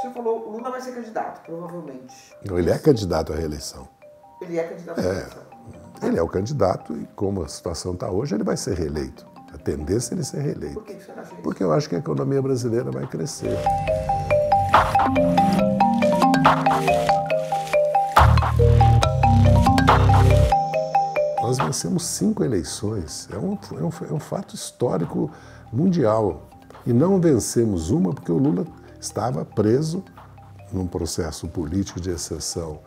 Você falou, o Lula vai ser candidato, provavelmente. Não, ele é candidato à reeleição. Ele é candidato à é. reeleição. É, ele é o candidato e como a situação está hoje, ele vai ser reeleito. A tendência é ele ser reeleito. Por que você acha isso? Porque eu acho que a economia brasileira vai crescer. Nós vencemos cinco eleições. É um, é um, é um fato histórico mundial. E não vencemos uma porque o Lula estava preso num processo político de exceção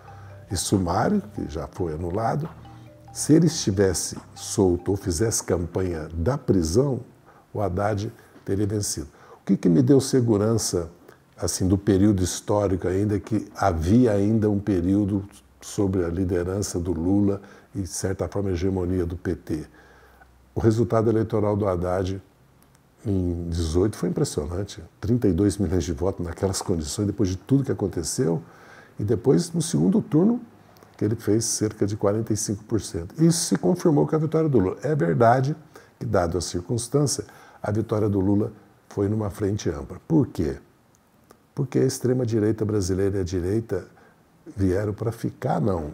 e sumário, que já foi anulado. Se ele estivesse solto ou fizesse campanha da prisão, o Haddad teria vencido. O que, que me deu segurança assim do período histórico ainda é que havia ainda um período sobre a liderança do Lula e de certa forma a hegemonia do PT. O resultado eleitoral do Haddad em 18 foi impressionante. 32 milhões de votos naquelas condições, depois de tudo que aconteceu. E depois, no segundo turno, que ele fez cerca de 45%. Isso se confirmou com a vitória do Lula. É verdade que, dado a circunstância, a vitória do Lula foi numa frente ampla. Por quê? Porque a extrema-direita brasileira e a direita vieram para ficar, não.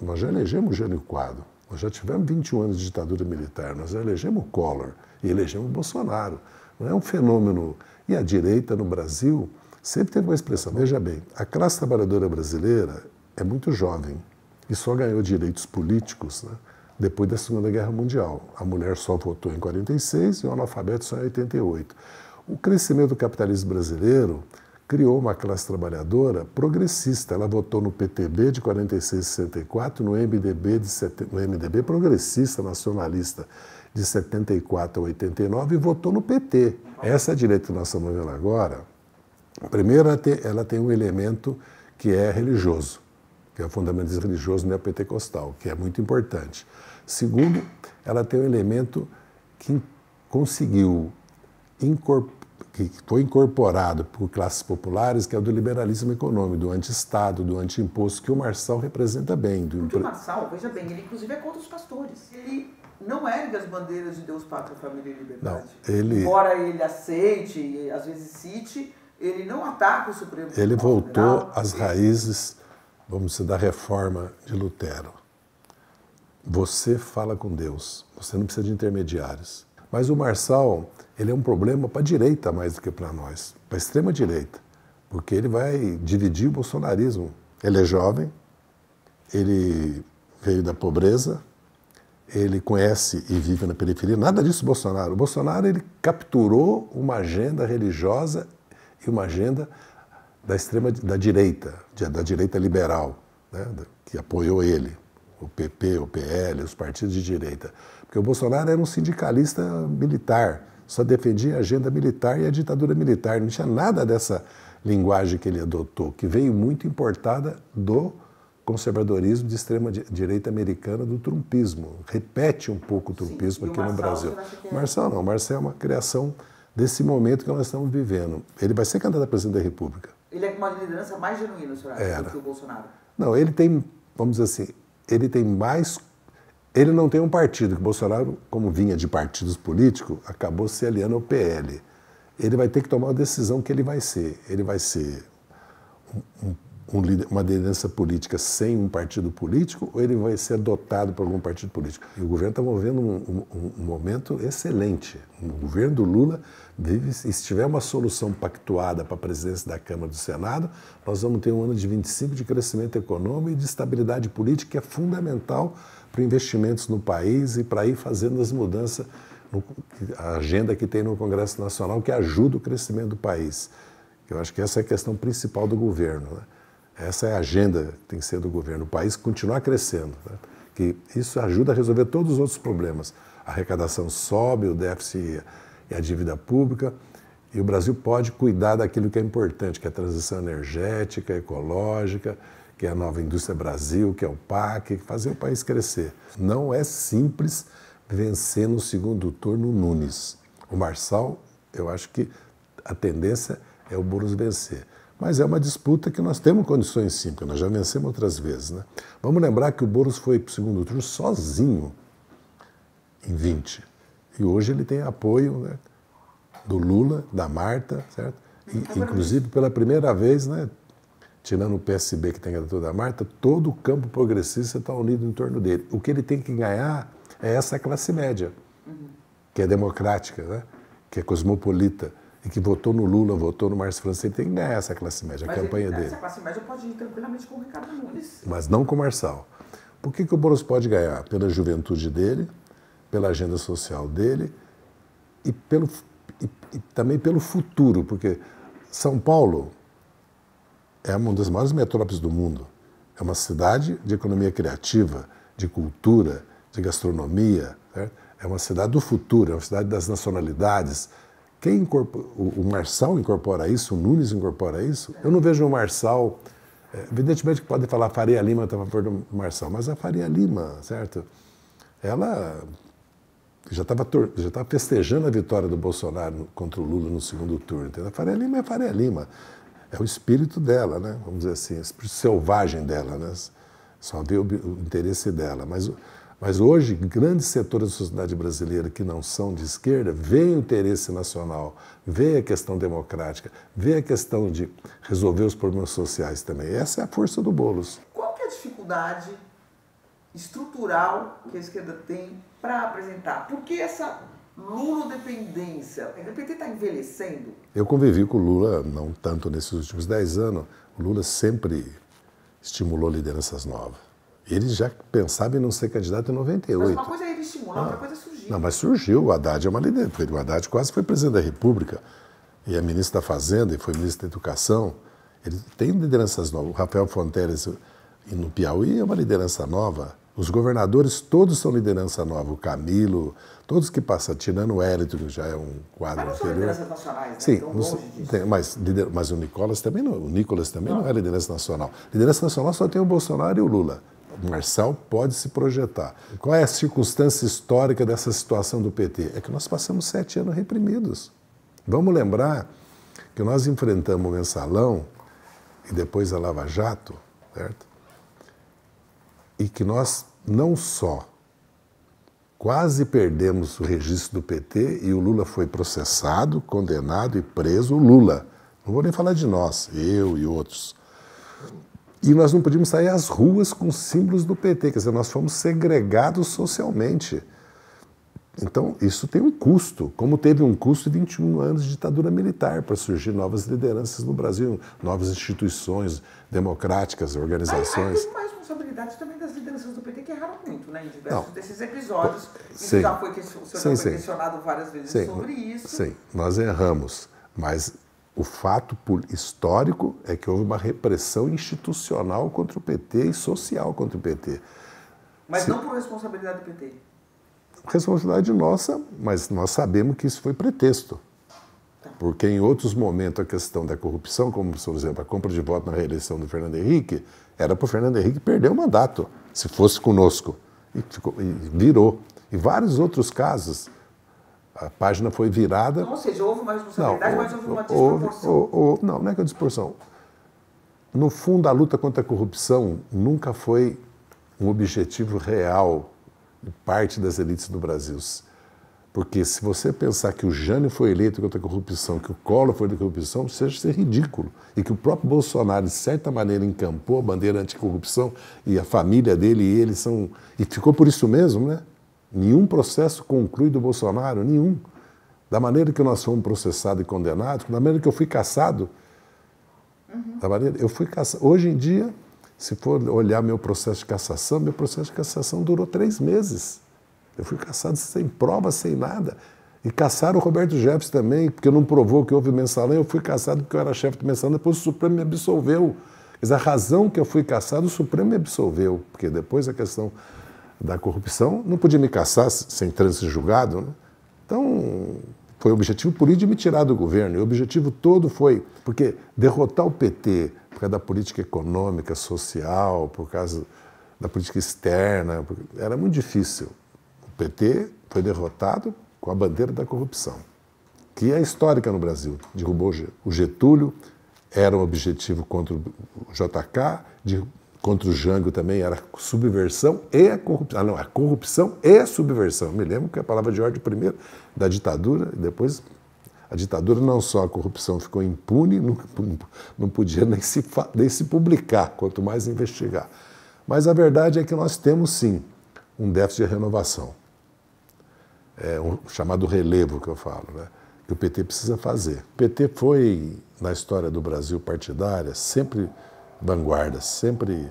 Nós já elegemos Jânio Quadro. Nós já tivemos 21 anos de ditadura militar, nós elegemos Collor e elegemos Bolsonaro. Não é um fenômeno. E a direita no Brasil sempre teve uma expressão. Veja bem, a classe trabalhadora brasileira é muito jovem e só ganhou direitos políticos né, depois da Segunda Guerra Mundial. A mulher só votou em 46 e o analfabeto só em 88. O crescimento do capitalismo brasileiro criou uma classe trabalhadora progressista. Ela votou no PTB de 46 a 64, no MDB, de sete... no MDB progressista nacionalista de 74 a 89 e votou no PT. Essa é direita que nós estamos vendo agora, primeiro ela tem, ela tem um elemento que é religioso, que é o fundamentalismo religioso neopentecostal, que é muito importante. Segundo, ela tem um elemento que conseguiu incorporar que foi incorporado por classes populares, que é o do liberalismo econômico, do anti-Estado, do anti-imposto, que o Marçal representa bem. Do impre... O Marçal, veja bem, ele inclusive é contra os pastores. Ele não ergue as bandeiras de Deus, Pátria, Família e Liberdade. Não, ele... Embora ele aceite, às vezes cite, ele não ataca o Supremo Tribunal Ele voltou às ele... raízes, vamos dizer, da reforma de Lutero. Você fala com Deus, você não precisa de intermediários. Mas o Marçal, ele é um problema para a direita mais do que para nós, para a extrema direita, porque ele vai dividir o bolsonarismo. Ele é jovem, ele veio da pobreza, ele conhece e vive na periferia. Nada disso Bolsonaro. O Bolsonaro ele capturou uma agenda religiosa e uma agenda da extrema da direita, da direita liberal, né, que apoiou ele, o PP, o PL, os partidos de direita. Porque o Bolsonaro era um sindicalista militar, só defendia a agenda militar e a ditadura militar. Não tinha nada dessa linguagem que ele adotou, que veio muito importada do conservadorismo de extrema direita americana do trumpismo. Repete um pouco o trumpismo Sim, aqui o Marçal, no Brasil. É... Marcel não, Marcel é uma criação desse momento que nós estamos vivendo. Ele vai ser candidato a presidente da República. Ele é uma liderança mais genuína, senhor, do que o Bolsonaro. Não, ele tem, vamos dizer assim, ele tem mais ele não tem um partido, que Bolsonaro, como vinha de partidos políticos, acabou se aliando ao PL. Ele vai ter que tomar a decisão que ele vai ser. Ele vai ser um, um, uma liderança política sem um partido político ou ele vai ser adotado por algum partido político? E o governo está movendo um, um, momento excelente. O governo do Lula vive, se tiver uma solução pactuada para a presidência da Câmara e do Senado, nós vamos ter um ano de 25 de crescimento econômico e de estabilidade política que é fundamental para investimentos no país e para ir fazendo as mudanças, na a agenda que tem no Congresso Nacional que ajuda o crescimento do país. Eu acho que essa é a questão principal do governo. Né? Essa é a agenda que tem que ser do governo, o país continuar crescendo. Né? Que isso ajuda a resolver todos os outros problemas. A arrecadação sobe, o déficit e a dívida pública, e o Brasil pode cuidar daquilo que é importante, que é a transição energética, ecológica, que é a Nova Indústria Brasil, que é o PAC, fazer o país crescer. Não é simples vencer no segundo turno o Nunes. O Marçal, eu acho que a tendência é o Boulos vencer. Mas é uma disputa que nós temos condições sim, porque nós já vencemos outras vezes. Né? Vamos lembrar que o Boulos foi para o segundo turno sozinho em 20. E hoje ele tem apoio né, do Lula, da Marta, certo? E, inclusive, pela primeira vez, né, tirando o PSB que tem a candidatura da Marta, todo o campo progressista está unido em torno dele. O que ele tem que ganhar é essa classe média, uhum. que é democrática, né? que é cosmopolita, e que votou no Lula, votou no Márcio França, ele tem que ganhar essa classe média, Mas a campanha ele, dele. Essa classe média pode ir tranquilamente com o Ricardo Nunes. Mas não com o Marçal. Por que, que o Boros pode ganhar? Pela juventude dele, pela agenda social dele e, pelo, e, e também pelo futuro, porque São Paulo é uma das maiores metrópoles do mundo. É uma cidade de economia criativa, de cultura, de gastronomia. Né? É uma cidade do futuro, é uma cidade das nacionalidades. Quem incorpora, o Marçal incorpora isso, o Nunes incorpora isso. Eu não vejo o Marçal. É, evidentemente que podem falar Faria Lima está a favor do Marçal, mas a Faria Lima, certo? Ela já estava já estava festejando a vitória do Bolsonaro contra o Lula no segundo turno. Entendeu? A Faria Lima é Faria Lima é o espírito dela, né? vamos dizer assim, o espírito selvagem dela, né? só vê o, interesse dela. Mas, mas hoje, grandes setores da sociedade brasileira que não são de esquerda veem o interesse nacional, veem a questão democrática, veem a questão de resolver os problemas sociais também. Essa é a força do Boulos. Qual é a dificuldade estrutural que a esquerda tem para apresentar? Por que essa Lula dependência. O PT está envelhecendo? Eu convivi com o Lula, não tanto nesses últimos dez anos. O Lula sempre estimulou lideranças novas. Ele já pensava em não ser candidato em 98. Mas uma coisa é ele estimular, ah, outra coisa é surgir. Não, mas surgiu. O Haddad é uma liderança. O Haddad quase foi presidente da República e é ministro da Fazenda e foi ministro da Educação. Ele tem lideranças novas. O Rafael Fonteles eh, no Piauí é uma liderança nova. Os governadores todos são liderança nova. O Camilo, todos que passam, tirando o Hélito, que já é um quadro mas anterior. são lideranças nacionais, né? Sim, então, nos, tem, mas, mas, o Nicolas também não, o Nicolas também não. É não é liderança nacional. Liderança nacional só tem o Bolsonaro e o Lula. Marçal pode se projetar. Qual é a circunstância histórica dessa situação do PT? É que nós passamos sete anos reprimidos. Vamos lembrar que nós enfrentamos o mensalão e depois a Lava Jato, certo? E que nós não só quase perdemos o registro do PT e o Lula foi processado, condenado e preso, o Lula. Não vou nem falar de nós, eu e outros. E nós não podíamos sair às ruas com símbolos do PT, quer dizer, nós fomos segregados socialmente. Então, isso tem um custo, como teve um custo de 21 anos de ditadura militar para surgir novas lideranças no Brasil, novas instituições democráticas, organizações. Aí, aí responsabilidade também das lideranças do PT que erraram muito, né? Em diversos não. desses episódios. Sim. Isso já foi, o senhor sim, já foi questionado várias vezes sim. sobre isso. Sim, nós erramos, mas o fato histórico é que houve uma repressão institucional contra o PT e social contra o PT. Mas não por responsabilidade do PT? Responsabilidade nossa, mas nós sabemos que isso foi pretexto. Tá. Porque em outros momentos a questão da corrupção, como por exemplo a compra de voto na reeleição do Fernando Henrique, era para o Fernando Henrique perder o mandato, se fosse conosco. E, ficou, e virou. E vários outros casos, a página foi virada. Não, ou seja, houve uma responsabilidade, não, mas houve uma desproporção. Houve, houve, não, não é que é desproporção. No fundo, a luta contra a corrupção nunca foi um objetivo real de parte das elites do Brasil porque se você pensar que o Jânio foi eleito contra a corrupção, que o Collor foi de corrupção, seja ser ridículo. E que o próprio Bolsonaro, de certa maneira, encampou a bandeira anticorrupção e a família dele e ele são. E ficou por isso mesmo, né? Nenhum processo conclui do Bolsonaro, nenhum. Da maneira que nós fomos processados e condenados, da maneira que eu fui caçado. Uhum. Da maneira, eu fui caçado. Hoje em dia, se for olhar meu processo de cassação, meu processo de cassação durou três meses. Eu fui caçado sem prova, sem nada. E caçaram o Roberto Jefferson também, porque não provou que houve mensalão. Eu fui caçado porque eu era chefe do mensalão, depois o Supremo me absolveu. Mas a razão que eu fui caçado, o Supremo me absolveu, porque depois a questão da corrupção não podia me caçar sem trânsito julgado. Né? Então, foi o objetivo político de me tirar do governo. E o objetivo todo foi, porque derrotar o PT por causa da política econômica, social, por causa da política externa, era muito difícil. PT foi derrotado com a bandeira da corrupção, que é histórica no Brasil. Derrubou o Getúlio, era um objetivo contra o JK, de, contra o Jango também era subversão e a corrupção. Ah, não, a corrupção e a subversão. me lembro que a palavra de Jorge I da ditadura, e depois a ditadura não só a corrupção ficou impune, não, não podia nem se, nem se publicar, quanto mais investigar. Mas a verdade é que nós temos sim um déficit de renovação é, um chamado relevo que eu falo, né? que o PT precisa fazer. O PT foi, na história do Brasil partidária, sempre vanguarda, sempre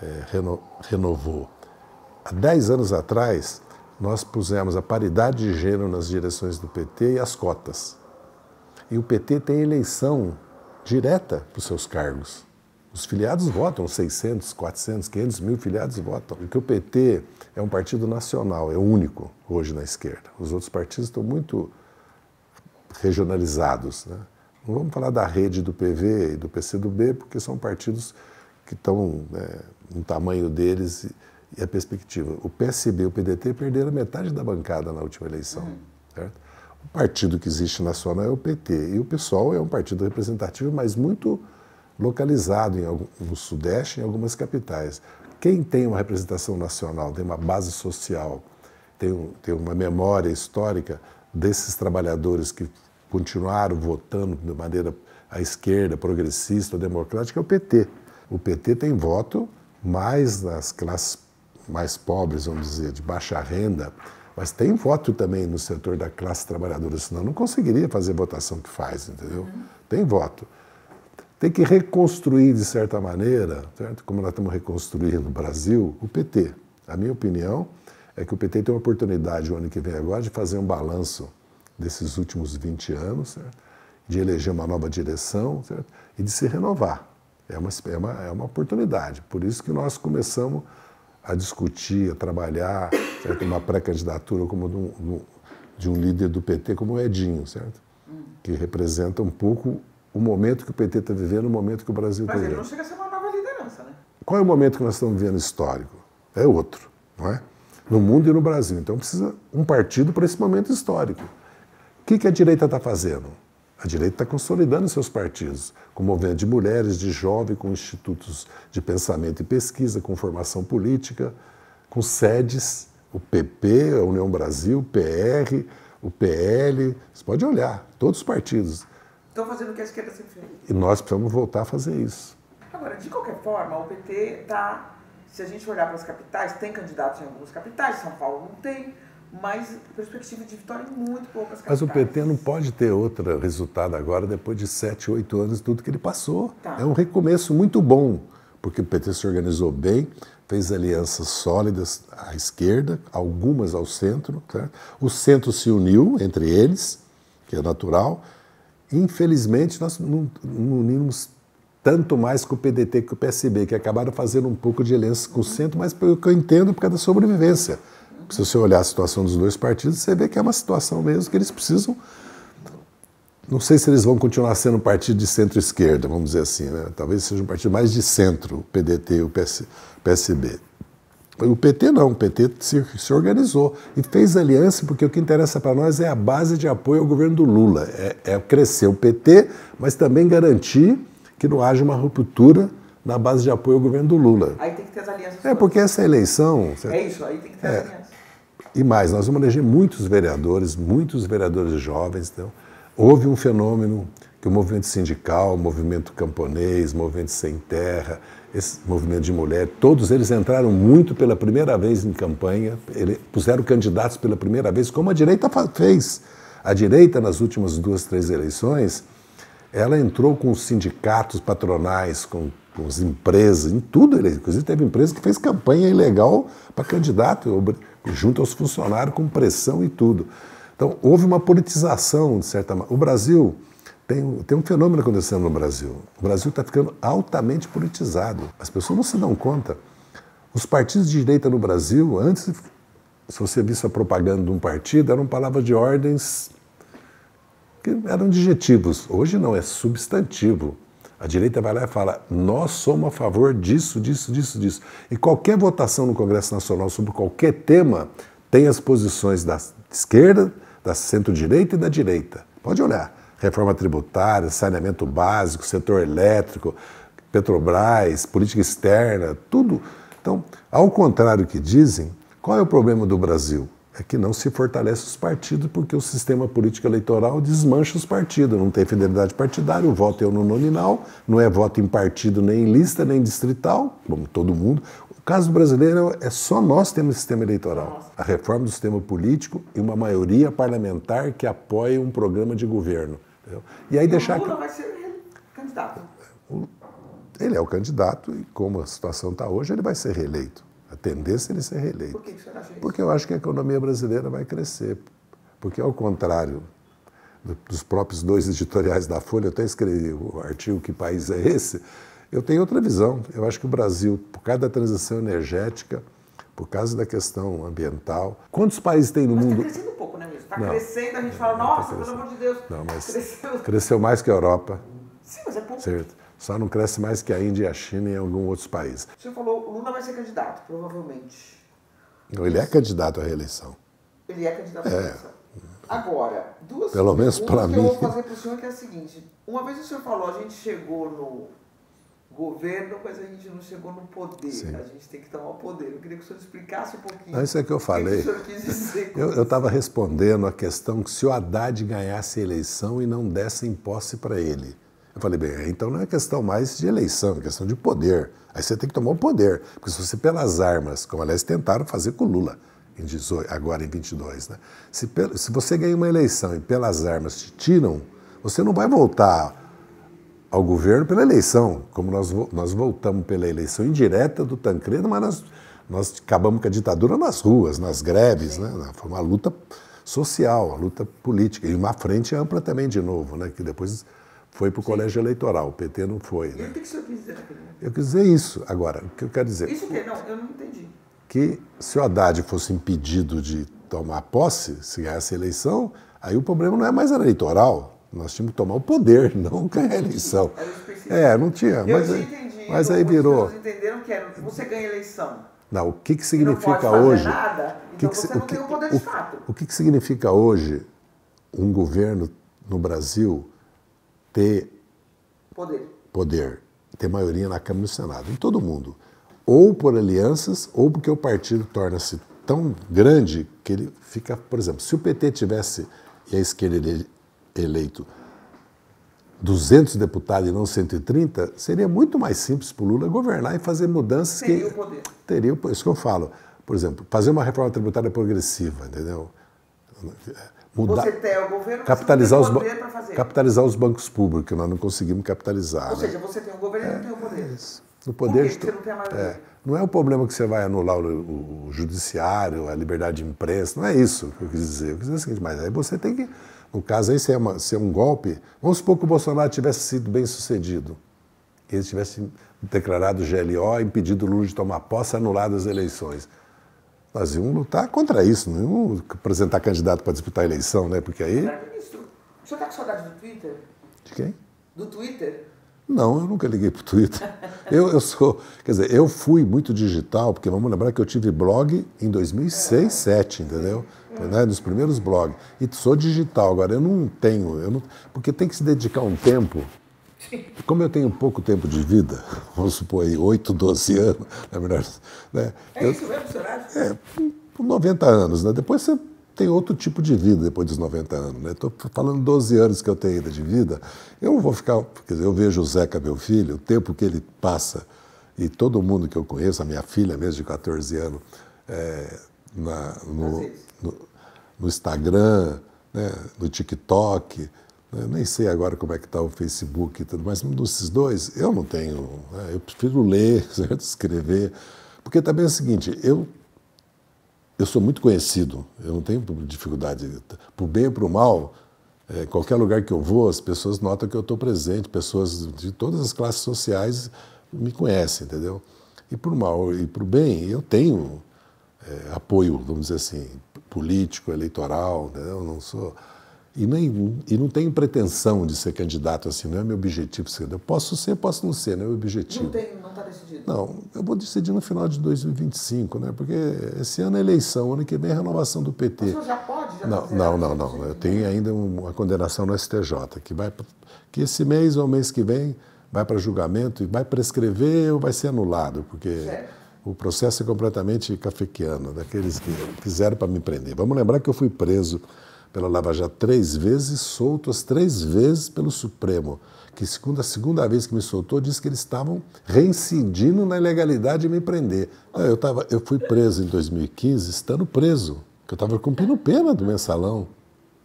é, reno, renovou. Há dez anos atrás, nós pusemos a paridade de gênero nas direções do PT e as cotas. E o PT tem eleição direta para os seus cargos. Os filiados votam, 600, 400, 500 mil filiados votam. Porque o PT é um partido nacional, é único hoje na esquerda. Os outros partidos estão muito regionalizados. Né? Não vamos falar da rede do PV e do PCdoB, porque são partidos que estão né, no tamanho deles e a perspectiva. O PSB e o PDT perderam metade da bancada na última eleição. Hum. Certo? O partido que existe nacional é o PT. E o PSOL é um partido representativo, mas muito localizado em, no Sudeste, em algumas capitais. Quem tem uma representação nacional, tem uma base social, tem, um, tem uma memória histórica desses trabalhadores que continuaram votando de maneira à esquerda, progressista, democrática, é o PT. O PT tem voto mais nas classes mais pobres, vamos dizer, de baixa renda, mas tem voto também no setor da classe trabalhadora, senão não conseguiria fazer a votação que faz, entendeu? Tem voto tem que reconstruir, de certa maneira, certo? como nós estamos reconstruindo no Brasil, o PT. A minha opinião é que o PT tem uma oportunidade, o ano que vem agora, de fazer um balanço desses últimos 20 anos, certo? de eleger uma nova direção certo? e de se renovar. É uma, é, uma, é uma oportunidade. Por isso que nós começamos a discutir, a trabalhar certo? uma pré-candidatura como de um, de um líder do PT como o Edinho, certo? Hum. que representa um pouco o momento que o PT está vivendo, o momento que o Brasil está vivendo. Mas ele não chega a ser uma nova liderança, né? Qual é o momento que nós estamos vivendo histórico? É outro, não é? No mundo e no Brasil. Então precisa um partido para esse momento histórico. O que, que a direita está fazendo? A direita está consolidando seus partidos, com movimento de mulheres, de jovens, com institutos de pensamento e pesquisa, com formação política, com sedes, o PP, a União Brasil, o PR, o PL. Você pode olhar, todos os partidos. Estão fazendo o que a esquerda sempre fez. E nós precisamos voltar a fazer isso. Agora, de qualquer forma, o PT está. Se a gente olhar para as capitais, tem candidatos em algumas capitais, São Paulo não tem, mas perspectiva de vitória em muito poucas capitais. Mas o PT não pode ter outro resultado agora, depois de sete, oito anos, tudo que ele passou. Tá. É um recomeço muito bom, porque o PT se organizou bem, fez alianças sólidas à esquerda, algumas ao centro. O centro se uniu entre eles, que é natural Infelizmente, nós não, não unimos tanto mais com o PDT que o PSB, que acabaram fazendo um pouco de aliança com o centro, mas pelo que eu entendo, por causa da sobrevivência. Se você olhar a situação dos dois partidos, você vê que é uma situação mesmo que eles precisam. Não sei se eles vão continuar sendo um partido de centro-esquerda, vamos dizer assim, né? Talvez seja um partido mais de centro, o PDT e o PS, PSB. O PT não, o PT se, se, organizou e fez aliança, porque o que interessa para nós é a base de apoio ao governo do Lula. É, é, crescer o PT, mas também garantir que não haja uma ruptura na base de apoio ao governo do Lula. Aí tem que ter as alianças. É, porque essa eleição. É isso, aí tem que ter é. as alianças. E mais, nós vamos eleger muitos vereadores, muitos vereadores jovens. Então, houve um fenômeno que o movimento sindical, o movimento camponês, o movimento sem terra, esse movimento de mulher, todos eles entraram muito pela primeira vez em campanha, puseram candidatos pela primeira vez, como a direita fez. A direita, nas últimas duas, três eleições, ela entrou com os sindicatos patronais, com, com as empresas, em tudo. Inclusive, teve empresa que fez campanha ilegal para candidato, junto aos funcionários, com pressão e tudo. Então, houve uma politização, de certa maneira. O Brasil tem, tem um fenômeno acontecendo no Brasil. O Brasil está ficando altamente politizado. As pessoas não se dão conta. Os partidos de direita no Brasil, antes, se você visse a propaganda de um partido, eram palavras de ordens que eram adjetivos. Hoje não, é substantivo. A direita vai lá e fala: nós somos a favor disso, disso, disso, disso. E qualquer votação no Congresso Nacional sobre qualquer tema tem as posições da esquerda, da centro-direita e da direita. Pode olhar reforma tributária, saneamento básico, setor elétrico, Petrobras, política externa, tudo. Então, ao contrário que dizem, qual é o problema do Brasil? É que não se fortalece os partidos porque o sistema político eleitoral desmancha os partidos. Não tem fidelidade partidária, o voto é no nominal, não é voto em partido, nem em lista, nem em distrital, como todo mundo caso brasileiro é só nós temos sistema eleitoral. A reforma do sistema político e uma maioria parlamentar que apoia um programa de governo. Entendeu? E aí e então, deixar. O Lula vai ser candidato. Ele é o candidato e como a situação está hoje, ele vai ser reeleito. A tendência é ele ser reeleito. Por que você acha isso? Porque eu acho que a economia brasileira vai crescer. Porque ao contrário dos próprios dois editoriais da Folha, eu até escrevi o artigo Que País é Esse?, eu tenho outra visão. Eu acho que o Brasil, por causa da transição energética, por causa da questão ambiental, quantos países tem no mas tá mundo? Está crescendo um pouco, né, mesmo? Está crescendo, a gente fala, não, tá nossa, tá pelo amor de Deus. Não, mas cresceu. cresceu mais que a Europa. Sim, mas é pouco. Certo. Só não cresce mais que a Índia e a China e alguns outros países. O senhor falou, Lula vai ser candidato, provavelmente. Não, ele é candidato à reeleição. Ele é candidato à é. reeleição. É. Agora, duas Pelo menos para mim. que eu vou fazer para o senhor que é a seguinte. Uma vez o senhor falou, a gente chegou no governo, mas a gente não chegou no poder. Sim. A gente tem que tomar o poder. Eu queria que o senhor explicasse um pouquinho. Não, isso é que eu falei. Que o quis dizer eu estava respondendo a questão que se o Haddad ganhasse a eleição e não dessem posse para ele. Eu falei, bem, então não é questão mais de eleição, é questão de poder. Aí você tem que tomar o poder, porque se você pelas armas, como aliás tentaram fazer com o Lula, em 18, agora em 22, né? se, se você ganha uma eleição e pelas armas te tiram, você não vai voltar ao governo pela eleição, como nós, nós voltamos pela eleição indireta do Tancredo, mas nós, nós acabamos com a ditadura nas ruas, nas greves, né? foi uma luta social, uma luta política, e uma frente ampla também de novo, né? que depois foi para o colégio eleitoral, o PT não foi. Né? E o que o senhor quis dizer? Eu quis dizer isso agora, o que eu quero dizer... Isso o quê? É, não, eu não entendi. Que se o Haddad fosse impedido de tomar posse, se ganhasse a eleição, aí o problema não é mais eleitoral, nós tínhamos que tomar o poder, não ganhar a eleição. É, não tinha. Eu mas, entendi, mas aí virou. Vocês entenderam que era, é, você ganha a eleição. Não, o que, que significa hoje? Nada, então que que, você não o que, tem o poder de fato. O que, que significa hoje um governo no Brasil ter poder. poder, ter maioria na Câmara e no Senado, em todo mundo. Ou por alianças, ou porque o partido torna-se tão grande que ele fica, por exemplo, se o PT tivesse e a esquerda eleito 200 deputados e não 130, seria muito mais simples para o Lula governar e fazer mudanças teria que. Teria o poder. Teria, o poder. isso que eu falo. Por exemplo, fazer uma reforma tributária progressiva, entendeu? Mudar, você tem o governo, capitalizar você tem o poder para fazer. Capitalizar os bancos públicos, que nós não conseguimos capitalizar. Ou né? seja, você tem o governo e é, não tem o poder. Isso. No poder Por que, de... você não tem a maioria? É. Não é o problema que você vai anular o, o judiciário, a liberdade de imprensa, não é isso que eu quis dizer. Eu quis dizer o seguinte, mas aí você tem que, no caso aí, se é, uma, se é um golpe, vamos supor que o Bolsonaro tivesse sido bem sucedido, que ele tivesse declarado GLO, impedido o Lula de tomar posse, anulado as eleições. Nós íamos lutar contra isso, não íamos apresentar candidato para disputar a eleição, né? Porque aí. Ministro, o senhor está com saudade do Twitter? De quem? Do Twitter? Não, eu nunca liguei para o Twitter. Eu, eu sou, quer dizer, eu fui muito digital, porque vamos lembrar que eu tive blog em 2006, 2007, é. entendeu? Foi, é. Né, nos primeiros blogs. E sou digital agora, eu não tenho, eu não, porque tem que se dedicar um tempo. Como eu tenho pouco tempo de vida, vamos supor aí, 8, 12 anos, é melhor. Né, é isso mesmo, É, 90 anos, né? Depois você tem outro tipo de vida depois dos 90 anos. Né? Estou falando 12 anos que eu tenho ainda de vida. Eu não vou ficar. Quer dizer, eu vejo o Zeca, meu filho, o tempo que ele passa, e todo mundo que eu conheço, a minha filha mesmo de 14 anos, é, na, no, no, no, Instagram, né? no TikTok. Né? nem sei agora como é que está o Facebook e tudo, mas um desses dois eu não tenho. Né? Eu prefiro ler, certo? escrever. Porque também é o seguinte, eu eu sou muito conhecido, eu não tenho dificuldade. Por bem ou por mal, é, qualquer lugar que eu vou, as pessoas notam que eu estou presente, pessoas de todas as classes sociais me conhecem, entendeu? E por mal e por bem, eu tenho é, apoio, vamos dizer assim, político, eleitoral, entendeu? Eu não sou e, nem, e não tenho pretensão de ser candidato assim, não é meu objetivo ser. Eu posso ser, posso não ser, não é meu objetivo. Não está decidido? Não, eu vou decidir no final de 2025, né? Porque esse ano é eleição, ano que vem é renovação do PT. Mas o já pode? Já não, não, não, não, não. Eu tenho ainda uma condenação no STJ, que, vai, que esse mês ou mês que vem vai para julgamento e vai prescrever ou vai ser anulado, porque. Certo o processo é completamente cafequiano, daqueles que fizeram para me prender. Vamos lembrar que eu fui preso pela Lava Jato três vezes, solto as três vezes pelo Supremo, que segundo a segunda vez que me soltou, disse que eles estavam reincidindo na ilegalidade de me prender. Eu, tava, eu fui preso em 2015, estando preso, que eu estava cumprindo pena do mensalão,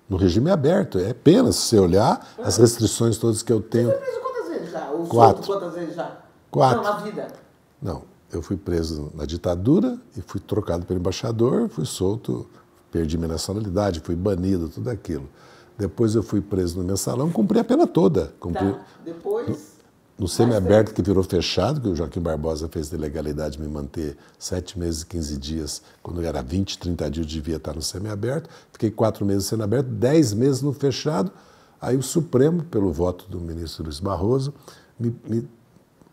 no regime aberto. É pena, se você olhar as restrições todas que eu tenho. Você foi preso quantas vezes já? Ou Quatro. quantas vezes já? Quatro. Não, na vida? Não, eu fui preso na ditadura e fui trocado pelo embaixador, fui solto Perdi minha nacionalidade, fui banido, tudo aquilo. Depois eu fui preso no mensalão, cumpri a pena toda. Cumpri... Tá. Depois. No, no semiaberto que virou fechado, que o Joaquim Barbosa fez de legalidade me manter sete meses e 15 dias, quando era 20, 30 dias, eu devia estar no semiaberto. Fiquei quatro meses sendo aberto, dez meses no fechado. Aí o Supremo, pelo voto do ministro Luiz Barroso, me, me,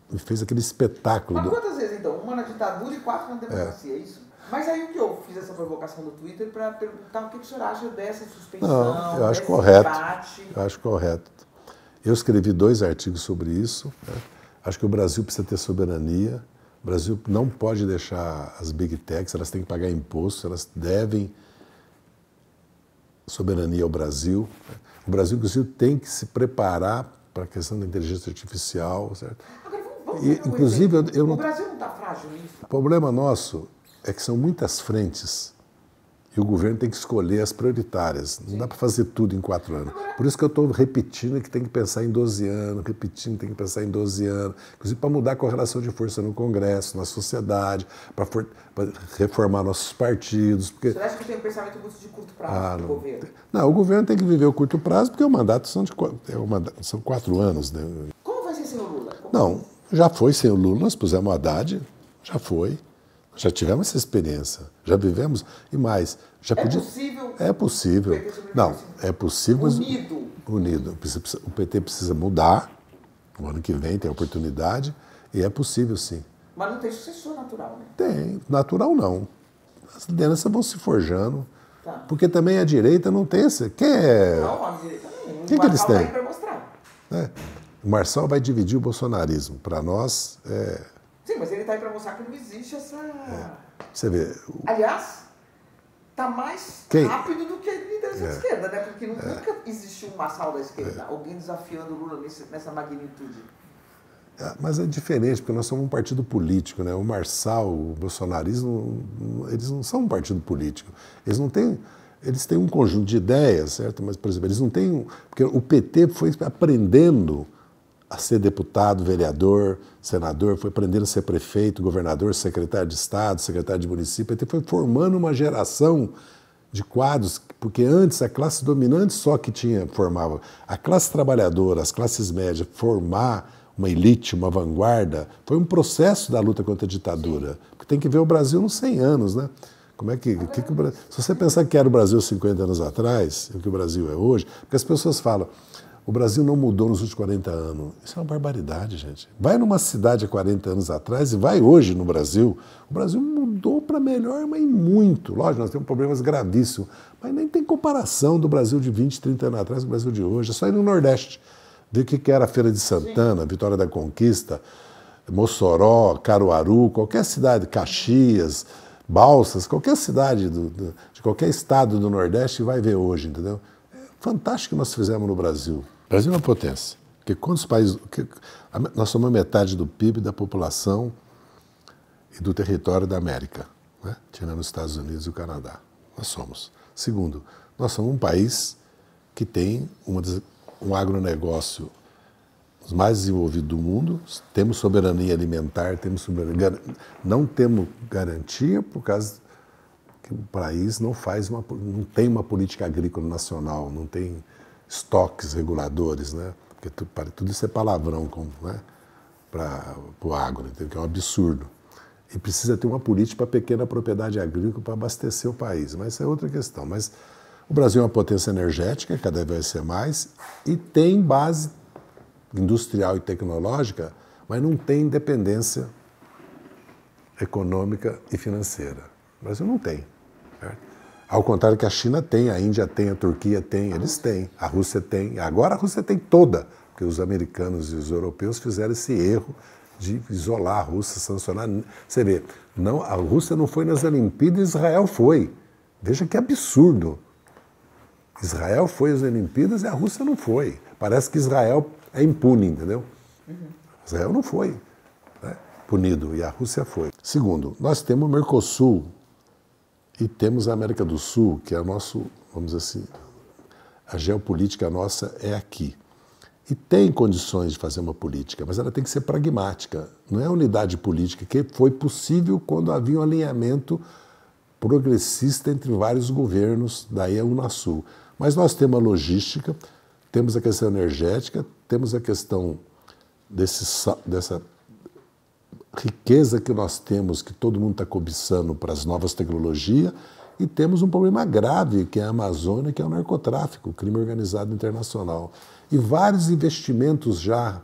me fez aquele espetáculo. Mas do... quantas vezes então? Uma na ditadura e quatro na é. democracia, é, é isso? Mas aí o que eu fiz essa provocação no Twitter para perguntar o que o senhor acha dessa suspensão. Não, eu acho correto. Debate. Eu acho correto. Eu escrevi dois artigos sobre isso. Né? Acho que o Brasil precisa ter soberania. O Brasil não pode deixar as big techs, elas têm que pagar imposto, elas devem soberania ao Brasil. Né? O Brasil, inclusive, tem que se preparar para a questão da inteligência artificial. Certo? Agora, vamos, vamos e, inclusive, eu, eu, o Brasil não está frágil nisso. O problema nosso é que são muitas frentes e o governo tem que escolher as prioritárias. Não dá para fazer tudo em quatro anos. Por isso que eu estou repetindo que tem que pensar em 12 anos, repetindo tem que pensar em 12 anos, inclusive para mudar a correlação de força no Congresso, na sociedade, para, for, reformar nossos partidos. Porque... Você acha que tem um pensamento muito de curto prazo ah, do não, governo? Não, o governo tem que viver o curto prazo, porque o mandato são, de, é uma, são quatro anos. Né? Como vai ser sem o Lula? Como não, já foi sem o Lula, nós pusemos o Haddad, já foi. Já tivemos essa experiência, já vivemos e mais. Já é podia... possível? É possível. Não, é possível, mas. Unido. Unido. O PT precisa mudar. O ano que vem tem a oportunidade e é possível, sim. Mas não tem sucessor natural, né? Tem. Natural não. As lideranças vão se forjando. Tá. Porque também a direita não tem essa. Quem é. Não, a direita não. Quem o que eles têm? é. O Marçal vai dividir o bolsonarismo. Para nós, é Sim, mas ele está aí para mostrar que não existe essa. É. Você vê. O... Aliás, está mais Quem? rápido do que a liderança é. da esquerda, né? Porque é. nunca existiu um massal da esquerda, é. alguém desafiando o Lula nessa magnitude. É, mas é diferente, porque nós somos um partido político, né? O Marçal, o bolsonarismo, eles não são um partido político. Eles não têm. Eles têm um conjunto de ideias, certo? Mas, por exemplo, eles não têm. Porque o PT foi aprendendo a ser deputado, vereador, senador, foi aprendendo a ser prefeito, governador, secretário de Estado, secretário de município, até foi formando uma geração de quadros, porque antes a classe dominante só que tinha formava, a classe trabalhadora, as classes médias formar uma elite, uma vanguarda, foi um processo da luta contra a ditadura. Porque tem que ver o Brasil nos 100 anos, né? Como é que, é que, que o, se você pensar que era o Brasil 50 anos atrás, o que o Brasil é hoje, porque as pessoas falam, o Brasil não mudou nos últimos 40 anos. Isso é uma barbaridade, gente. Vai numa cidade há 40 anos atrás e vai hoje no Brasil. O Brasil mudou para melhor, mas muito. Lógico, nós temos problemas gravíssimos. Mas nem tem comparação do Brasil de 20, 30 anos atrás com o Brasil de hoje. É só ir no Nordeste. Ver o que era a Feira de Santana, Vitória da Conquista, Mossoró, Caruaru, qualquer cidade, Caxias, Balsas, qualquer cidade do, do, de qualquer estado do Nordeste vai ver hoje, entendeu? É fantástico o que nós fizemos no Brasil. O Brasil é uma potência. Porque quantos países. Que, nós somos metade do PIB da população e do território da América, né? tirando os Estados Unidos e o Canadá. Nós somos. Segundo, nós somos um país que tem uma, um agronegócio os mais desenvolvido do mundo, temos soberania alimentar, temos soberania, não temos garantia por causa que o país não faz uma, não tem uma política agrícola nacional, não tem estoques reguladores, né? Porque tudo, tudo isso é palavrão né? para o agro, entendeu? que é um absurdo. E precisa ter uma política para pequena propriedade agrícola para abastecer o país, mas isso é outra questão. Mas o Brasil é uma potência energética, cada vez vai ser mais, e tem base industrial e tecnológica, mas não tem independência econômica e financeira. O Brasil não tem. Certo? Ao contrário que a China tem, a Índia tem, a Turquia tem, eles têm, a Rússia tem. Agora a Rússia tem toda, porque os americanos e os europeus fizeram esse erro de isolar a Rússia, sancionar. Você vê, não, a Rússia não foi nas Olimpíadas, Israel foi. Veja que absurdo. Israel foi às Olimpíadas e a Rússia não foi. Parece que Israel é impune, entendeu? Uhum. Israel não foi né, punido e a Rússia foi. Segundo, nós temos o Mercosul, e temos a América do Sul, que é o nosso, vamos dizer assim, a geopolítica nossa é aqui. E tem condições de fazer uma política, mas ela tem que ser pragmática. Não é unidade política que foi possível quando havia um alinhamento progressista entre vários governos, daí a Unasul. Mas nós temos a logística, temos a questão energética, temos a questão desse, dessa riqueza que nós temos, que todo mundo está cobiçando para as novas tecnologias, e temos um problema grave, que é a Amazônia, que é o narcotráfico, o crime organizado internacional. E vários investimentos já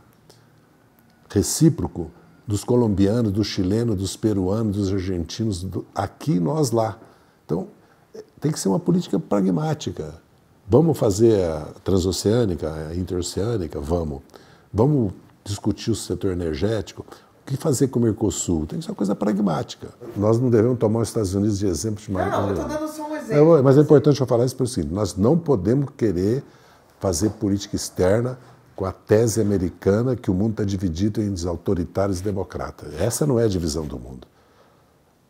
recíproco dos colombianos, dos chilenos, dos peruanos, dos argentinos, do, aqui nós lá. Então, tem que ser uma política pragmática. Vamos fazer a transoceânica, a interoceânica? Vamos. Vamos discutir o setor energético? O que fazer com o Mercosul? Tem que ser uma coisa pragmática. Nós não devemos tomar os Estados Unidos de exemplo de maneira Não, eu estou dando só um é, exemplo. É, mas é importante eu falar isso o seguinte: nós não podemos querer fazer política externa com a tese americana que o mundo está dividido em autoritários e democratas. Essa não é a divisão do mundo.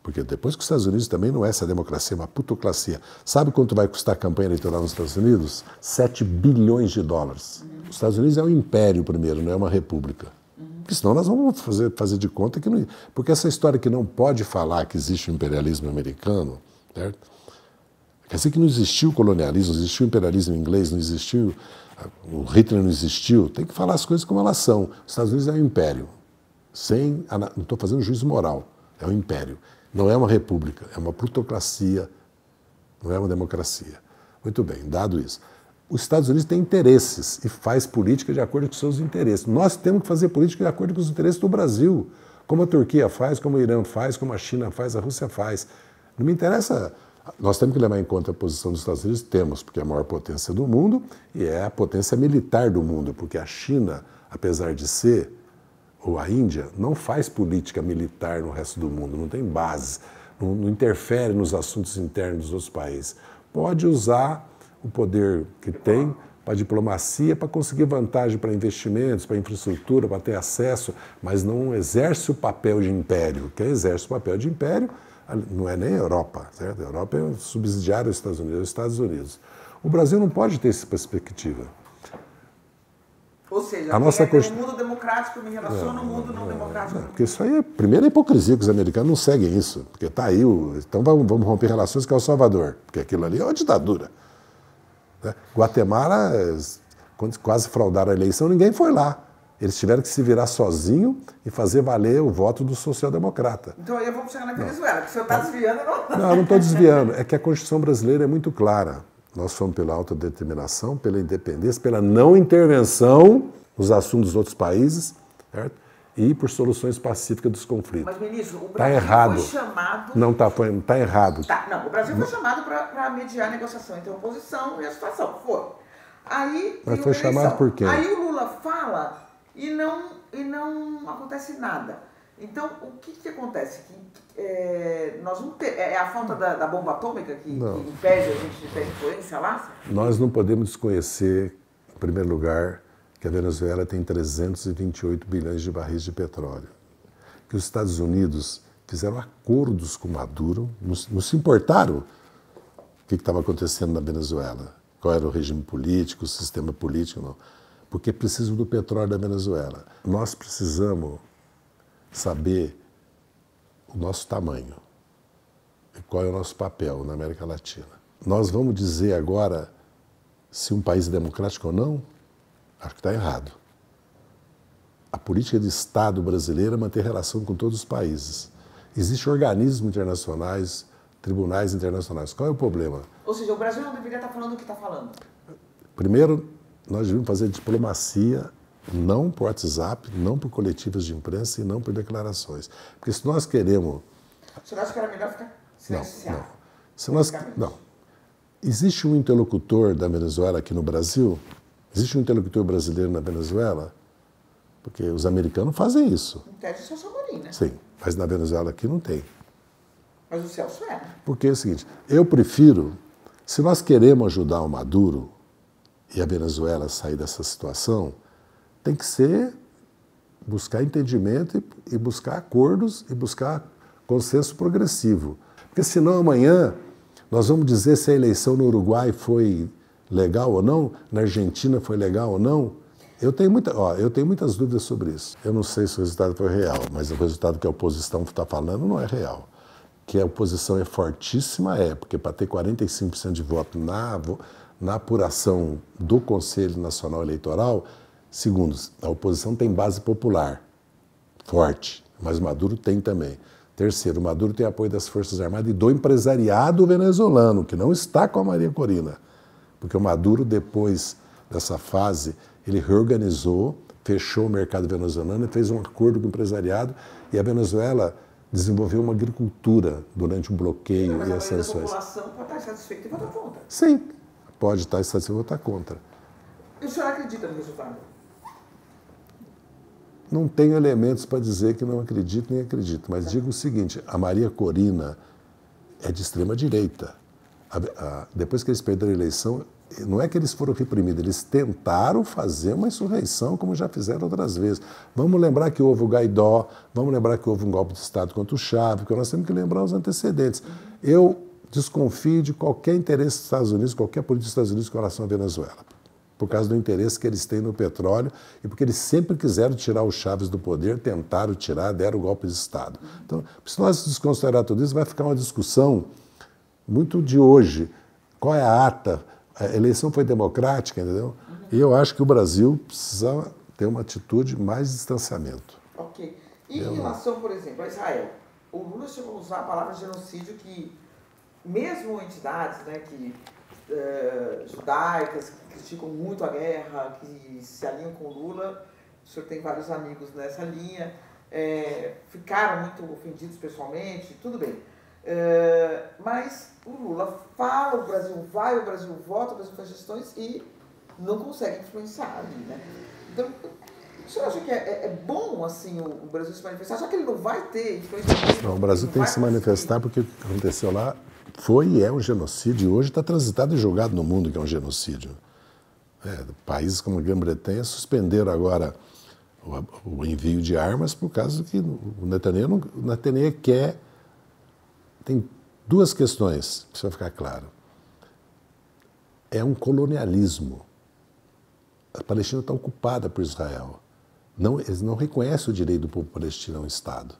Porque depois que os Estados Unidos também não é essa democracia, é uma plutocracia. Sabe quanto vai custar a campanha eleitoral nos Estados Unidos? 7 bilhões de dólares. Os Estados Unidos é um império primeiro, não é uma república porque senão nós vamos fazer, fazer de conta que não. Porque essa história que não pode falar que existe o imperialismo americano, certo? quer dizer que não existiu o colonialismo, não existiu o imperialismo inglês, não existiu. Ah, o Hitler não existiu. Tem que falar as coisas como elas são. Os Estados Unidos é um império. Sem, ah, não estou fazendo juízo moral. É um império. Não é uma república, é uma plutocracia, não é uma democracia. Muito bem, dado isso os Estados Unidos têm interesses e faz política de acordo com seus interesses. Nós temos que fazer política de acordo com os interesses do Brasil, como a Turquia faz, como o Irã faz, como a China faz, a Rússia faz. Não me interessa. Nós temos que levar em conta a posição dos Estados Unidos, temos, porque é a maior potência do mundo e é a potência militar do mundo, porque a China, apesar de ser, ou a Índia, não faz política militar no resto do mundo, não tem base, não, não interfere nos assuntos internos dos países. Pode usar o poder que tem para a diplomacia, para conseguir vantagem para investimentos, para infraestrutura, para ter acesso, mas não exerce o papel de império. Quem exerce o papel de império não é nem a Europa, certo? A Europa é subsidiária aos Estados Unidos, aos é Estados Unidos. O Brasil não pode ter essa perspectiva. Ou seja, a nossa é const... no mundo democrático me relaciono não, ao mundo não, é, democrático. Não, porque isso aí é primeira hipocrisia que os americanos não seguem isso. Porque está aí, o... então vamos, vamos romper relações com El Salvador, porque aquilo ali é uma ditadura. Né? Guatemala, quando quase fraudaram a eleição, ninguém foi lá. Eles tiveram que se virar sozinho e fazer valer o voto do social-democrata. Então aí vou chegar na Venezuela, que o senhor está desviando. Não, não, eu não estou desviando. É que a Constituição brasileira é muito clara. Nós somos pela autodeterminação, pela independência, pela não intervenção nos assuntos dos outros países, certo? e por soluções pacíficas dos conflitos. Mas, ministro, o tá Brasil tá errado. foi chamado. Não está foi, tá errado. Tá, não, o Brasil foi chamado para mediar a negociação entre a oposição e a situação. Foi. Aí. Mas foi chamado por quê? Aí o Lula fala e não, e não acontece nada. Então, o que, que acontece? Que, é, nós não é, é a falta da, da bomba atômica que, que impede a gente de ter influência lá? Nós não podemos desconhecer, em primeiro lugar, que a Venezuela tem 328 bilhões de barris de petróleo, que os Estados Unidos fizeram acordos com Maduro, não, se importaram o que estava acontecendo na Venezuela, qual era o regime político, o sistema político, não. porque precisam do petróleo da Venezuela. Nós precisamos saber o nosso tamanho e qual é o nosso papel na América Latina. Nós vamos dizer agora se um país é democrático ou não? Acho que está errado. A política de Estado brasileira é manter relação com todos os países. Existem organismos internacionais, tribunais internacionais. Qual é o problema? Ou seja, o Brasil não deveria estar falando o que está falando. Primeiro, nós devemos fazer diplomacia não por WhatsApp, não por coletivas de imprensa e não por declarações. Porque se nós queremos. Se nós queremos melhor ficar silenciado. Não, não. Se nós... não. Existe um interlocutor da Venezuela aqui no Brasil Existe um interlocutor brasileiro na Venezuela? Porque os americanos fazem isso. Entende o Celso Amorim, né? Sim, mas na Venezuela aqui não tem. Mas o Celso é. Porque é o seguinte, eu prefiro, se nós queremos ajudar o Maduro e a Venezuela a sair dessa situação, tem que ser buscar entendimento e, e buscar acordos e buscar consenso progressivo. Porque senão amanhã nós vamos dizer se a eleição no Uruguai foi legal ou não, na Argentina foi legal ou não. Eu tenho, muita, ó, eu tenho muitas dúvidas sobre isso. Eu não sei se o resultado foi real, mas o resultado que a oposição está falando não é real. Que a oposição é fortíssima, é, porque para ter 45% de voto na, na apuração do Conselho Nacional Eleitoral, segundo, a oposição tem base popular forte, mas Maduro tem também. Terceiro, Maduro tem apoio das Forças Armadas e do empresariado venezuelano, que não está com a Maria Corina. Porque o Maduro, depois dessa fase, ele reorganizou, fechou o mercado venezuelano e fez um acordo com o empresariado. E a Venezuela desenvolveu uma agricultura durante o bloqueio mas e as sanções. A população pode estar satisfeita e votar contra. Sim, pode estar satisfeita e votar contra. E o senhor acredita no resultado? Não tenho elementos para dizer que não acredito nem acredito, mas digo o seguinte: a Maria Corina é de extrema direita. A, a, depois que eles perderam a eleição, não é que eles foram reprimidos, eles tentaram fazer uma insurreição como já fizeram outras vezes. Vamos lembrar que houve o Gaidó, vamos lembrar que houve um golpe de Estado contra o Chávez, porque nós temos que lembrar os antecedentes. Eu desconfio de qualquer interesse dos Estados Unidos, qualquer político dos Estados Unidos com relação à Venezuela, por causa do interesse que eles têm no petróleo e porque eles sempre quiseram tirar o Chávez do poder, tentaram tirar, deram o golpe de Estado. Então, se nós desconsiderar tudo isso, vai ficar uma discussão muito de hoje. Qual é a ata? A eleição foi democrática, entendeu? Uhum. E eu acho que o Brasil precisa ter uma atitude mais distanciamento. Ok. E em relação, por exemplo, a Israel, o Lula chegou a usar a palavra genocídio que, mesmo entidades né, que, uh, judaicas que criticam muito a guerra, que se alinham com o Lula, o senhor tem vários amigos nessa linha, é, ficaram muito ofendidos pessoalmente, tudo bem. É, mas o Lula fala, o Brasil vai, o Brasil vota, o Brasil faz gestões e não consegue influenciar ali, né? Então, o senhor acha que é, é, é bom, assim, o, o, Brasil se manifestar? Só que ele não vai ter influência? Não, o Brasil tem que se manifestar porque o que aconteceu lá foi e é um genocídio e hoje está transitado e julgado no mundo que é um genocídio. É, países como a Grã-Bretanha suspenderam agora o, envio de armas por causa que o Netanyahu, o Netanyahu quer tem duas questões, que precisa ficar claro. É um colonialismo. A Palestina está ocupada por Israel. Não, eles não reconhecem o direito do povo palestino a um Estado.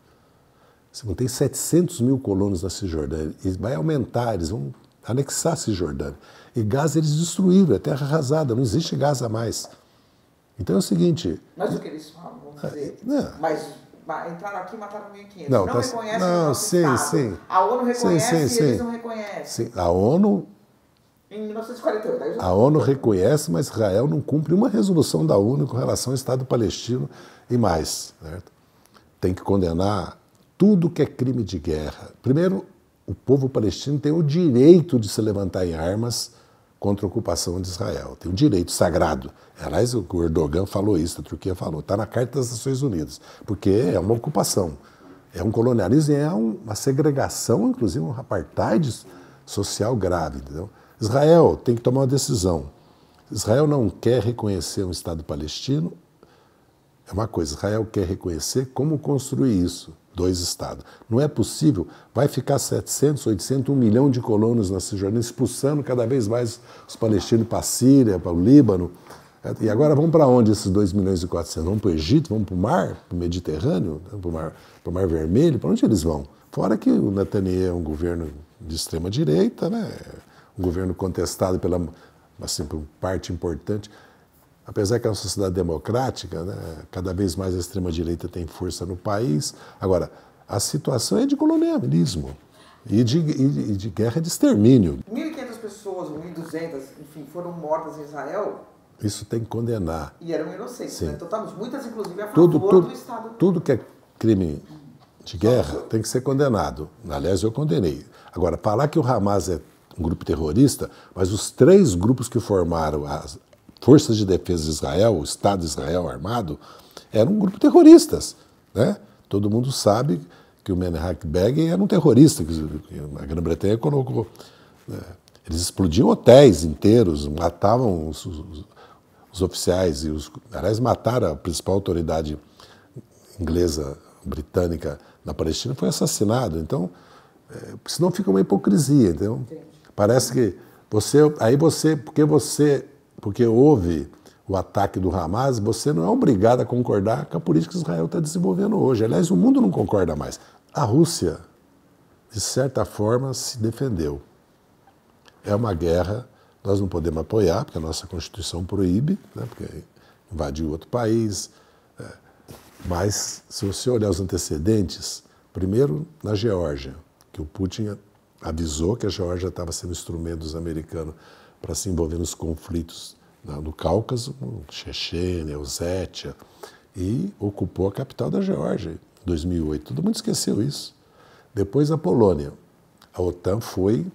não tem 700 mil colonos na Cisjordânia. E vai aumentar, eles vão anexar a Cisjordânia. E Gaza eles destruíram, é terra arrasada, não existe Gaza mais. Então é o seguinte. Mas o que eles falam, vamos dizer. É, não. Mas entraram aqui e mataram 1.500. Não, não tá... reconhecem não, sim, sim. A ONU reconhece sim, sim, e eles não reconhecem. Sim. A ONU... Em 1948. A ONU reconhece, mas Israel não cumpre uma resolução da ONU com relação ao Estado palestino e mais. Certo? Tem que condenar tudo que é crime de guerra. Primeiro, o povo palestino tem o direito de se levantar em armas contra a ocupação de Israel. Tem um direito sagrado. Aliás, o Erdogan falou isso, a Turquia falou. Está na Carta das Nações Unidas, porque é uma ocupação, é um colonialismo e é uma segregação, inclusive um apartheid social grave. Entendeu? Israel tem que tomar uma decisão. Israel não quer reconhecer um Estado palestino, é uma coisa, Israel quer reconhecer como construir isso dois estados. Não é possível, vai ficar 700, 800, 1 milhão de colonos na Cisjordânia, expulsando cada vez mais os palestinos para a Síria, para o Líbano. É, e agora vão para onde esses 2 milhões e 400? Vão para o Egito, vão para o mar, para o Mediterrâneo, para o mar, mar Vermelho? Para onde eles vão? Fora que o Netanyahu é um governo de extrema direita, né? um governo contestado pela assim, por parte importante apesar que é uma sociedade democrática, né, cada vez mais a extrema-direita tem força no país. Agora, a situação é de colonialismo e de, e de guerra de extermínio. 1.500 pessoas, 1.200, enfim, foram mortas em Israel. Isso tem que condenar. E eram inocentes, Sim. né? Então, tá, muitas, inclusive, a tudo, favor tudo, do Estado. Tudo que é crime de guerra tem que ser condenado. Aliás, eu condenei. Agora, falar que o Hamas é um grupo terrorista, mas os três grupos que formaram as, Forças de Defesa de Israel, o Estado de Israel armado, era um grupo de terroristas. Né? Todo mundo sabe que o Menachem Begin era um terrorista que a Grã-Bretanha colocou. Né? Eles explodiam hotéis inteiros, matavam os, os, os, oficiais e os, aliás, mataram a principal autoridade inglesa britânica na Palestina foi assassinado. Então, é, senão fica uma hipocrisia, então parece que você aí você porque você porque houve o ataque do Hamas, você não é obrigado a concordar com a política que Israel está desenvolvendo hoje. Aliás, o mundo não concorda mais. A Rússia, de certa forma, se defendeu. É uma guerra, nós não podemos apoiar, porque a nossa Constituição proíbe, né, porque invadiu outro país. É. Mas, se você olhar os antecedentes, primeiro na Geórgia, que o Putin avisou que a Geórgia estava sendo instrumento dos americanos para se envolver nos conflitos no Cáucaso, Chechênia, Ossétia, e ocupou a capital da Geórgia em 2008. Todo mundo esqueceu isso. Depois a Polônia. A OTAN foi,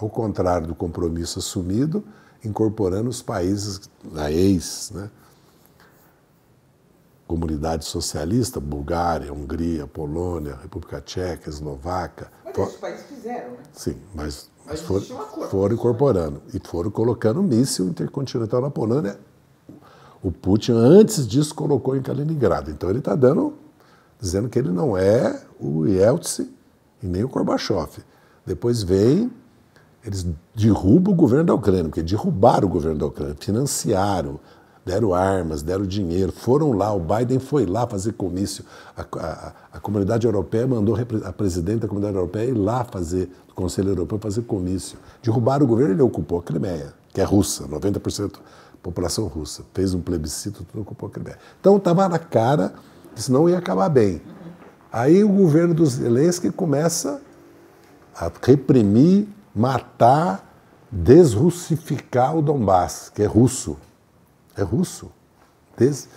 ao contrário do compromisso assumido, incorporando os países da ex, né? comunidade socialista, Bulgária, Hungria, Polônia, República Tcheca, Eslováquia outros países fizeram, né? Sim, mas, mas foram incorporando. E foram colocando míssil intercontinental na Polônia. O Putin, antes disso, colocou em Kaliningrado. Então ele está dando, dizendo que ele não é o Yeltsin e nem o Gorbachev. Depois vem, eles derrubam o governo da Ucrânia, porque derrubaram o governo da Ucrânia, financiaram, deram armas, deram dinheiro, foram lá, o Biden foi lá fazer comício, a, a, a comunidade europeia mandou a presidente da comunidade europeia ir lá fazer, do Conselho Europeu, fazer comício. Derrubaram o governo, ele ocupou a Crimeia, que é russa, 90% da população russa. Fez um plebiscito, tudo ocupou a Crimeia. Então estava na cara que senão ia acabar bem. Aí o governo dos Zelensky começa a reprimir, matar, desrussificar o Donbass, que é russo é russo. Des...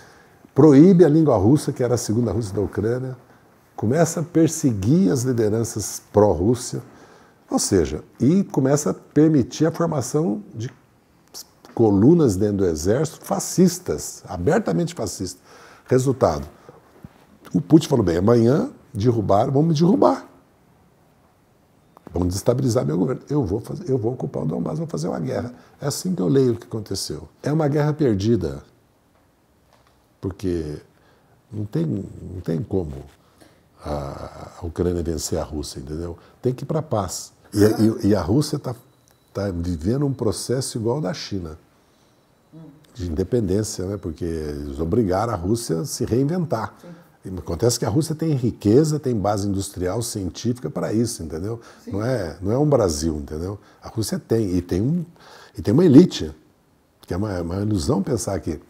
Proíbe a língua russa, que era a segunda russa da Ucrânia, começa a perseguir as lideranças pró-Rússia, ou seja, e começa a permitir a formação de colunas dentro do exército fascistas, abertamente fascistas. Resultado, o Putin falou bem, amanhã derrubar, vamos derrubar vão desestabilizar meu governo. Eu vou, fazer, eu vou ocupar o Donbass, vou fazer uma guerra. É assim que eu leio o que aconteceu. É uma guerra perdida, porque não tem, não tem como a, a Ucrânia vencer a Rússia, entendeu? Tem que ir para a paz. E, e, e a Rússia está tá vivendo um processo igual ao da China, de independência, né? porque eles obrigaram a Rússia a se reinventar. Sim Acontece que a Rússia tem riqueza, tem base industrial, científica para isso, entendeu? Não é, não é um Brasil, entendeu? A Rússia tem, e tem, um, e tem uma elite, que é uma, é uma ilusão pensar que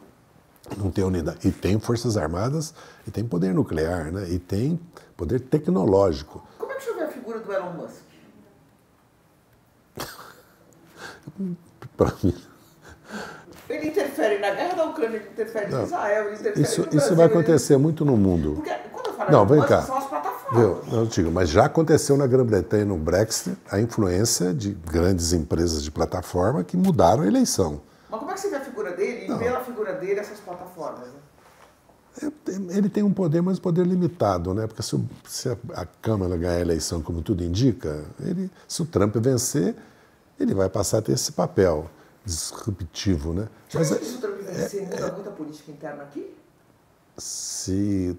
não tem unidade. E tem forças armadas, e tem poder nuclear, né? e tem poder tecnológico. Como é que chove vê a figura do Elon Musk? para mim, ele interfere na guerra da Ucrânia, ele interfere não. em Israel, ele interfere isso, no Brasil. Isso vai acontecer muito no mundo. Porque quando eu falo não, vem cá. são plataformas. Não, digo, mas já aconteceu na Grã-Bretanha no Brexit a influência de grandes empresas de plataforma que mudaram a eleição. Mas como é que você vê a figura dele e não. pela figura dele essas plataformas? Né? Ele tem um poder, mas um poder limitado, né? Porque se, se a Câmara ganhar a eleição, como tudo indica, ele, se o Trump vencer, ele vai passar a ter esse papel disruptivo, né? Mas, isso é, se muda é, né? muita é- política interna aqui? Se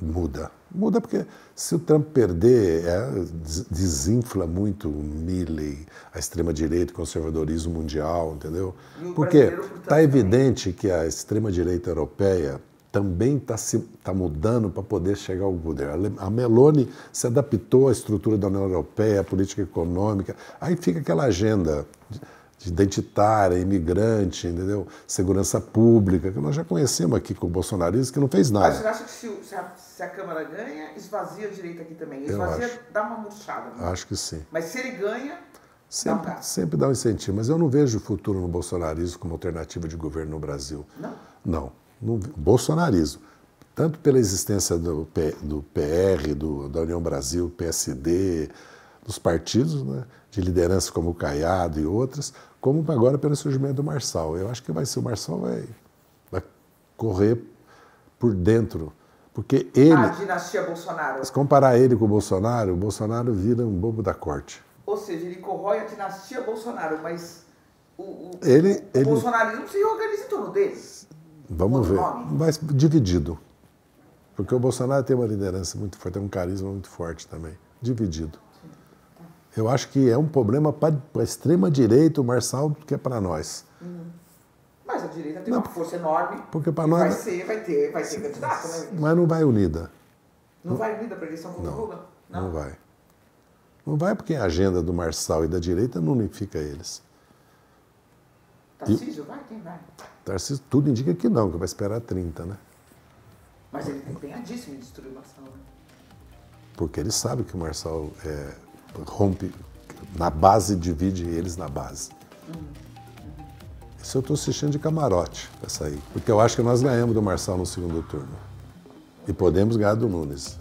muda. Muda porque se o Trump perder, é, desinfla muito o Milley, a extrema-direita, o conservadorismo mundial, entendeu? Porque está evidente que a extrema-direita europeia também está tá mudando para poder chegar ao poder. A Meloni se adaptou à estrutura da União Europeia, à política econômica. Aí fica aquela agenda identitária, imigrante, entendeu? segurança pública, que nós já conhecemos aqui com o bolsonarismo, que não fez nada. Mas você acha que se, a, se a Câmara ganha, esvazia o direito aqui também? Esvazia, dá uma murchada. Né? Acho que sim. Mas se ele ganha... Sempre dá, um sempre dá um incentivo, mas eu não vejo o futuro no bolsonarismo como alternativa de governo no Brasil. Não? Não. bolsonarismo tanto pela existência do, P, do PR, do, da União Brasil, PSD, dos partidos né, de liderança como o Caiado e outras, como agora pelo surgimento do Marçal. Eu acho que vai ser o Marçal vai, vai correr por dentro. Porque ele. A dinastia Bolsonaro. Se comparar ele com o Bolsonaro, o Bolsonaro vira um bobo da corte. Ou seja, ele corrói a dinastia Bolsonaro, mas o, o, ele, o ele... bolsonarismo se organiza em torno deles. Vamos ver. Nome. Mas dividido. Porque o Bolsonaro tem uma liderança muito forte, tem um carisma muito forte também. Dividido. Eu acho que é um problema para a extrema-direita, o Marçal, do que é para nós. Uhum. Mas a direita tem não, uma força enorme. Porque para nós. Vai ser, vai ter, vai ter candidato, né? Mas não vai unida. Não, não vai unida para eleição contra não, Lula? Não. não vai. Não vai porque a agenda do Marçal e da direita não unifica eles. Tarcísio, e... vai? Quem vai? Tarcísio, tudo indica que não, que vai esperar 30, né? Mas ele tem é empenhadíssimo em destruir o Marçal, né? Porque ele sabe que o Marçal é rompe na base, divide eles na base. Isso eu estou assistindo de camarote, essa aí. Porque eu acho que nós ganhamos do Marçal no segundo turno. E podemos ganhar do Nunes.